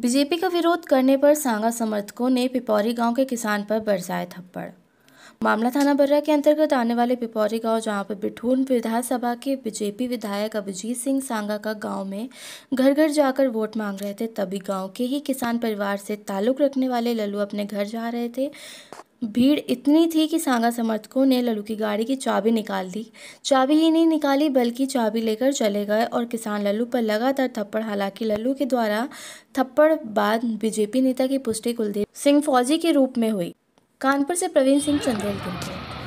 BJP का विरोध करने पर सांगा समर्थकों ने पिपौरी गांव के किसान पर बरसाए थप्पड़ मामला थाना बर्रा के अंतर्गत आने वाले पिपौरी गांव जहां पर बिठून विधानसभा के बीजेपी विधायक अभिजीत सिंह सांगा का गांव में घर घर जाकर वोट मांग रहे थे तभी गांव के ही किसान परिवार से ताल्लुक रखने वाले लल्लू अपने घर जा रहे थे भीड़ इतनी थी कि सांगा समर्थकों ने लल्लू की गाड़ी की चाबी निकाल दी चाबी ही नहीं निकाली बल्कि चाबी लेकर चले गए और किसान लल्लू पर लगातार थप्पड़ हालांकि लल्लू के द्वारा थप्पड़ बाद बीजेपी नेता की पुष्टि कुलदीप सिंह फौजी के रूप में हुई कानपुर से प्रवीण सिंह चंदेल के